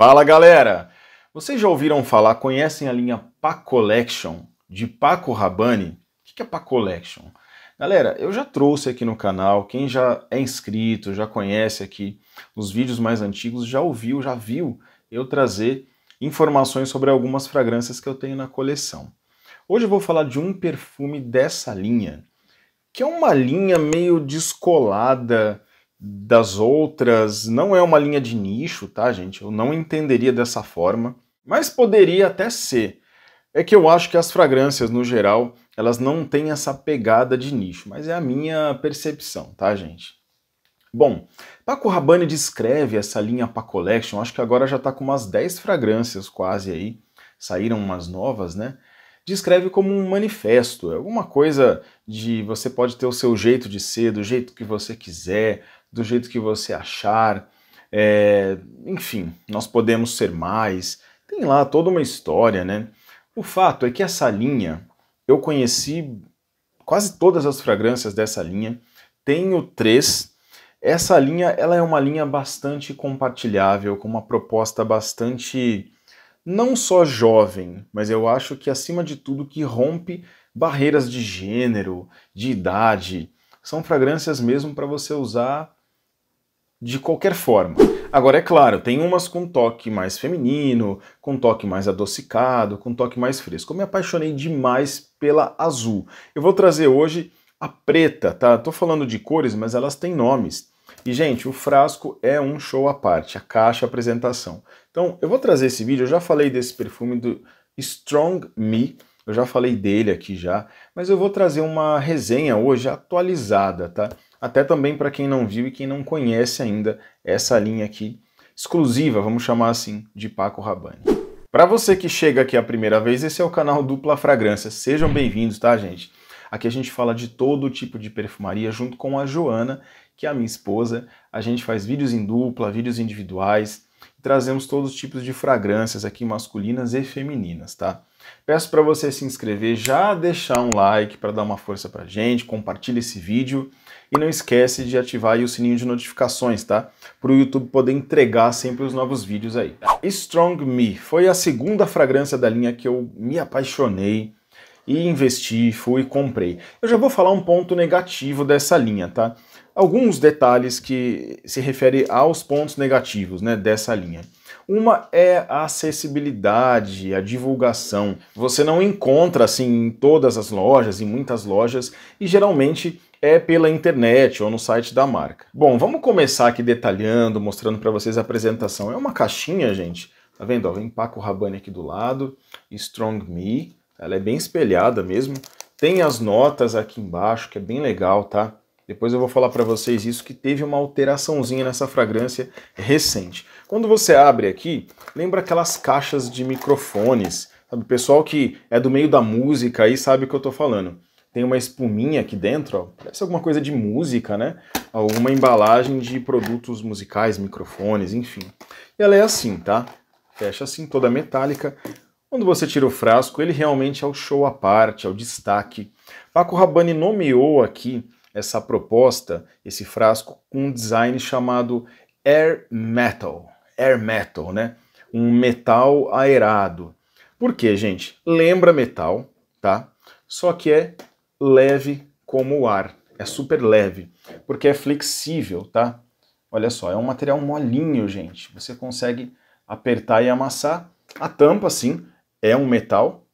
Fala galera! Vocês já ouviram falar, conhecem a linha Pa Collection de Paco Rabanne? O que é Pa Collection? Galera, eu já trouxe aqui no canal, quem já é inscrito, já conhece aqui os vídeos mais antigos, já ouviu, já viu eu trazer informações sobre algumas fragrâncias que eu tenho na coleção. Hoje eu vou falar de um perfume dessa linha, que é uma linha meio descolada, das outras não é uma linha de nicho, tá, gente? Eu não entenderia dessa forma, mas poderia até ser. É que eu acho que as fragrâncias, no geral, elas não têm essa pegada de nicho, mas é a minha percepção, tá, gente? Bom, Paco Rabanne descreve essa linha Paco Collection, acho que agora já está com umas 10 fragrâncias quase aí, saíram umas novas, né? descreve como um manifesto, é alguma coisa de você pode ter o seu jeito de ser, do jeito que você quiser, do jeito que você achar. É, enfim, nós podemos ser mais. Tem lá toda uma história, né? O fato é que essa linha, eu conheci quase todas as fragrâncias dessa linha, tenho três. Essa linha, ela é uma linha bastante compartilhável, com uma proposta bastante não só jovem, mas eu acho que acima de tudo que rompe barreiras de gênero, de idade. São fragrâncias mesmo para você usar de qualquer forma. Agora, é claro, tem umas com toque mais feminino, com toque mais adocicado, com toque mais fresco. Eu me apaixonei demais pela azul. Eu vou trazer hoje a preta, tá? Tô falando de cores, mas elas têm nomes. E, gente, o frasco é um show à parte, a caixa, a apresentação. Então, eu vou trazer esse vídeo, eu já falei desse perfume do Strong Me, eu já falei dele aqui já, mas eu vou trazer uma resenha hoje atualizada, tá? Até também para quem não viu e quem não conhece ainda essa linha aqui, exclusiva, vamos chamar assim, de Paco Rabanne. Para você que chega aqui a primeira vez, esse é o canal Dupla Fragrância. Sejam bem-vindos, tá, gente? Aqui a gente fala de todo tipo de perfumaria junto com a Joana que é a minha esposa. A gente faz vídeos em dupla, vídeos individuais. Trazemos todos os tipos de fragrâncias aqui, masculinas e femininas, tá? Peço para você se inscrever, já deixar um like para dar uma força para gente, compartilha esse vídeo e não esquece de ativar o sininho de notificações, tá? Para o YouTube poder entregar sempre os novos vídeos aí. Strong Me foi a segunda fragrância da linha que eu me apaixonei e investi, fui e comprei. Eu já vou falar um ponto negativo dessa linha, tá? alguns detalhes que se referem aos pontos negativos né, dessa linha. Uma é a acessibilidade, a divulgação. Você não encontra assim em todas as lojas, em muitas lojas, e geralmente é pela internet ou no site da marca. Bom, vamos começar aqui detalhando, mostrando para vocês a apresentação. É uma caixinha, gente. Tá vendo? Ó, vem Paco Rabanne aqui do lado, Strong Me. Ela é bem espelhada mesmo. Tem as notas aqui embaixo, que é bem legal, tá? Depois eu vou falar para vocês isso que teve uma alteraçãozinha nessa fragrância recente. Quando você abre aqui, lembra aquelas caixas de microfones, sabe? Pessoal que é do meio da música aí sabe o que eu tô falando. Tem uma espuminha aqui dentro, ó. Parece alguma coisa de música, né? Alguma embalagem de produtos musicais, microfones, enfim. E ela é assim, tá? Fecha assim, toda metálica. Quando você tira o frasco, ele realmente é o show à parte, é o destaque. Paco Rabanne nomeou aqui essa proposta, esse frasco, com um design chamado Air Metal. Air Metal, né? Um metal aerado. Por quê, gente? Lembra metal, tá? Só que é leve como o ar. É super leve, porque é flexível, tá? Olha só, é um material molinho, gente. Você consegue apertar e amassar. A tampa, sim, é um metal.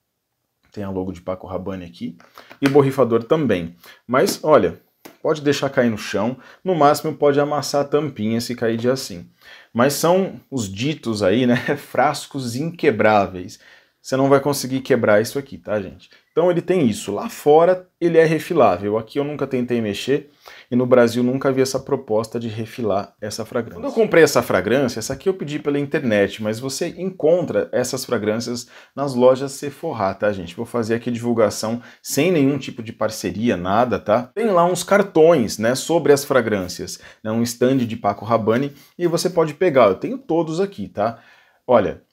Tem a logo de Paco Rabanne aqui. E o borrifador também. Mas, olha, pode deixar cair no chão, no máximo pode amassar a tampinha se cair de assim. Mas são os ditos aí, né? Frascos inquebráveis você não vai conseguir quebrar isso aqui, tá, gente? Então ele tem isso. Lá fora ele é refilável. Aqui eu nunca tentei mexer e no Brasil nunca vi essa proposta de refilar essa fragrância. Quando eu comprei essa fragrância, essa aqui eu pedi pela internet, mas você encontra essas fragrâncias nas lojas Sephora, tá, gente? Vou fazer aqui divulgação sem nenhum tipo de parceria, nada, tá? Tem lá uns cartões, né, sobre as fragrâncias, né, um stand de Paco Rabanne e você pode pegar. Eu tenho todos aqui, tá? Olha,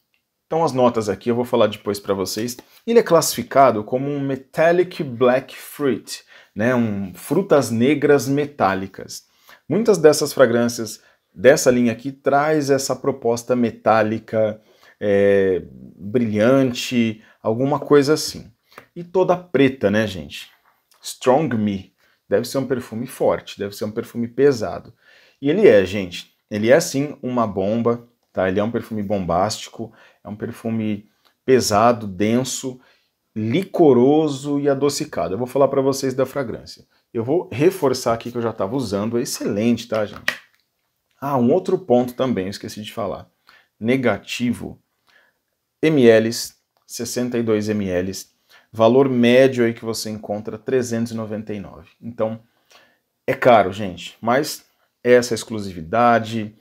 então as notas aqui eu vou falar depois para vocês. Ele é classificado como um metallic black fruit, né, um frutas negras metálicas. Muitas dessas fragrâncias dessa linha aqui traz essa proposta metálica, é, brilhante, alguma coisa assim. E toda preta, né, gente? Strong Me. Deve ser um perfume forte, deve ser um perfume pesado. E ele é, gente. Ele é sim uma bomba. Tá? Ele é um perfume bombástico, é um perfume pesado, denso, licoroso e adocicado. Eu vou falar para vocês da fragrância. Eu vou reforçar aqui que eu já estava usando, é excelente, tá, gente? Ah, um outro ponto também, esqueci de falar. Negativo, ml, 62 ml, valor médio aí que você encontra 399. Então, é caro, gente, mas essa é exclusividade,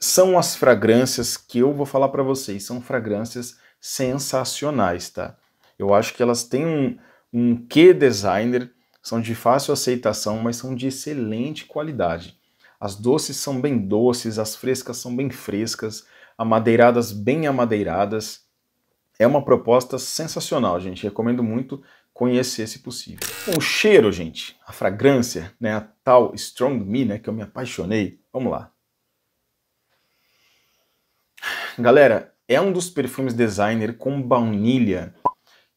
são as fragrâncias que eu vou falar para vocês. São fragrâncias sensacionais, tá? Eu acho que elas têm um, um que designer, são de fácil aceitação, mas são de excelente qualidade. As doces são bem doces, as frescas são bem frescas, amadeiradas bem amadeiradas. É uma proposta sensacional, gente. Recomendo muito conhecer se possível. o cheiro, gente, a fragrância, né, a tal Strong Me, né, que eu me apaixonei. Vamos lá. Galera, é um dos perfumes designer com baunilha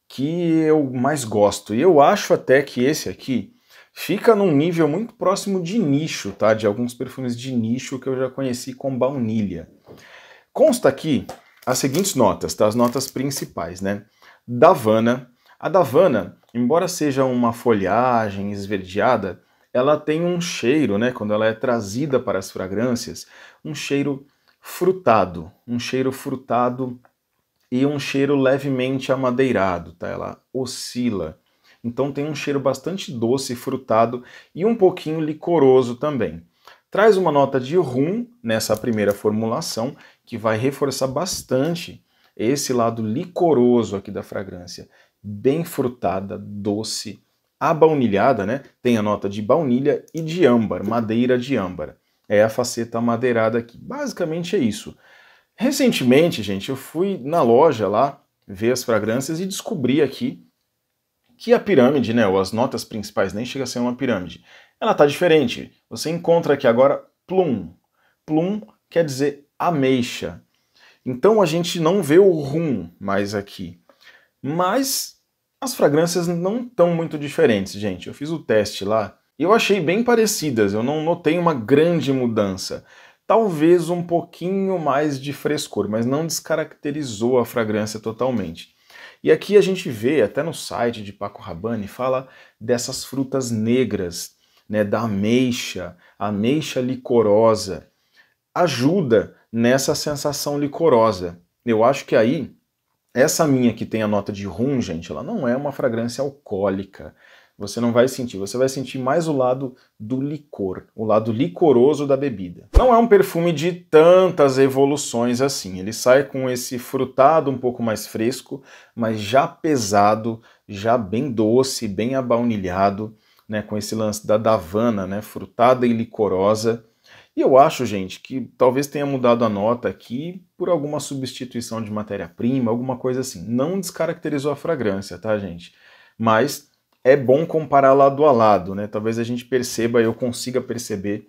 que eu mais gosto. E eu acho até que esse aqui fica num nível muito próximo de nicho, tá? De alguns perfumes de nicho que eu já conheci com baunilha. Consta aqui as seguintes notas, tá? As notas principais, né? Davana. A Davana, embora seja uma folhagem esverdeada, ela tem um cheiro, né, quando ela é trazida para as fragrâncias, um cheiro frutado, um cheiro frutado e um cheiro levemente amadeirado, tá? Ela oscila. Então tem um cheiro bastante doce, frutado e um pouquinho licoroso também. Traz uma nota de rum nessa primeira formulação, que vai reforçar bastante esse lado licoroso aqui da fragrância, bem frutada, doce, abaunilhada, né? Tem a nota de baunilha e de âmbar, madeira de âmbar é a faceta madeirada aqui. Basicamente é isso. Recentemente, gente, eu fui na loja lá ver as fragrâncias e descobri aqui que a pirâmide, né, ou as notas principais, nem chega a ser uma pirâmide. Ela tá diferente. Você encontra aqui agora plum. Plum quer dizer ameixa. Então a gente não vê o rum mais aqui. Mas as fragrâncias não estão muito diferentes, gente. Eu fiz o teste lá eu achei bem parecidas, eu não notei uma grande mudança. Talvez um pouquinho mais de frescor, mas não descaracterizou a fragrância totalmente. E aqui a gente vê, até no site de Paco Rabanne, fala dessas frutas negras, né, da ameixa, ameixa licorosa. Ajuda nessa sensação licorosa. Eu acho que aí, essa minha que tem a nota de rum, gente, ela não é uma fragrância alcoólica. Você não vai sentir, você vai sentir mais o lado do licor, o lado licoroso da bebida. Não é um perfume de tantas evoluções assim. Ele sai com esse frutado um pouco mais fresco, mas já pesado, já bem doce, bem abaunilhado, né, com esse lance da davana, né, frutada e licorosa. E eu acho, gente, que talvez tenha mudado a nota aqui por alguma substituição de matéria-prima, alguma coisa assim. Não descaracterizou a fragrância, tá, gente? Mas é bom comparar lado a lado, né? Talvez a gente perceba, eu consiga perceber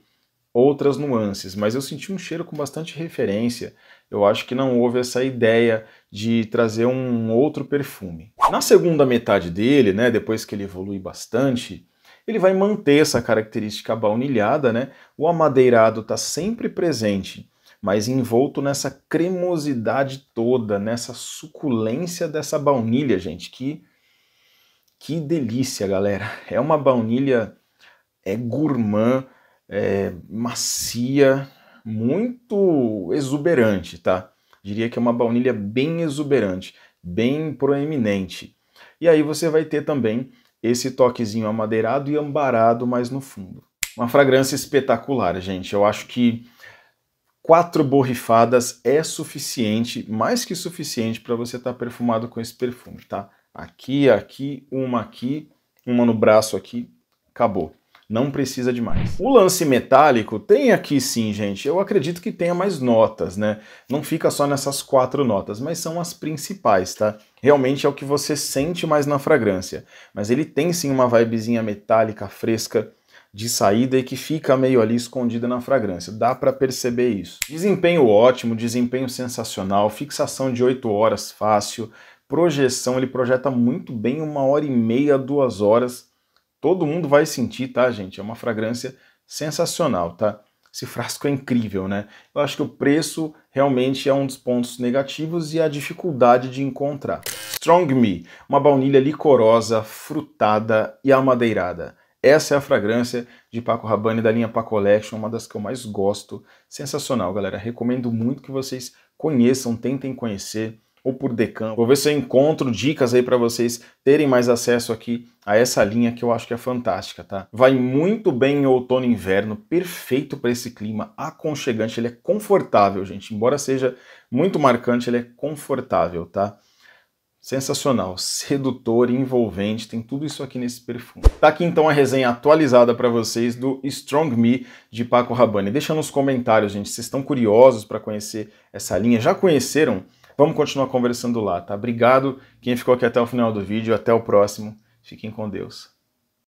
outras nuances, mas eu senti um cheiro com bastante referência. Eu acho que não houve essa ideia de trazer um outro perfume. Na segunda metade dele, né, depois que ele evolui bastante, ele vai manter essa característica baunilhada, né? O amadeirado está sempre presente, mas envolto nessa cremosidade toda, nessa suculência dessa baunilha, gente, que que delícia, galera! É uma baunilha é gourmand, é macia, muito exuberante, tá? Diria que é uma baunilha bem exuberante, bem proeminente. E aí você vai ter também esse toquezinho amadeirado e ambarado mais no fundo. Uma fragrância espetacular, gente. Eu acho que quatro borrifadas é suficiente, mais que suficiente para você estar tá perfumado com esse perfume, tá? Aqui, aqui, uma aqui, uma no braço aqui, acabou. Não precisa de mais. O lance metálico tem aqui sim, gente. Eu acredito que tenha mais notas, né? Não fica só nessas quatro notas, mas são as principais, tá? Realmente é o que você sente mais na fragrância. Mas ele tem sim uma vibezinha metálica, fresca, de saída e que fica meio ali escondida na fragrância. Dá para perceber isso. Desempenho ótimo, desempenho sensacional, fixação de 8 horas fácil, projeção, ele projeta muito bem uma hora e meia, duas horas. Todo mundo vai sentir, tá, gente? É uma fragrância sensacional, tá? Esse frasco é incrível, né? Eu acho que o preço realmente é um dos pontos negativos e a dificuldade de encontrar. Strong Me, uma baunilha licorosa, frutada e amadeirada. Essa é a fragrância de Paco Rabanne da linha Paco Collection, uma das que eu mais gosto. Sensacional, galera. Recomendo muito que vocês conheçam, tentem conhecer ou por decan Vou ver se eu encontro dicas aí para vocês terem mais acesso aqui a essa linha que eu acho que é fantástica, tá? Vai muito bem em outono e inverno, perfeito para esse clima aconchegante, ele é confortável, gente. Embora seja muito marcante, ele é confortável, tá? Sensacional, sedutor, envolvente, tem tudo isso aqui nesse perfume. Tá aqui então a resenha atualizada para vocês do Strong Me de Paco Rabanne. Deixa nos comentários, gente, vocês estão curiosos para conhecer essa linha? Já conheceram? Vamos continuar conversando lá, tá? Obrigado quem ficou aqui até o final do vídeo. Até o próximo. Fiquem com Deus.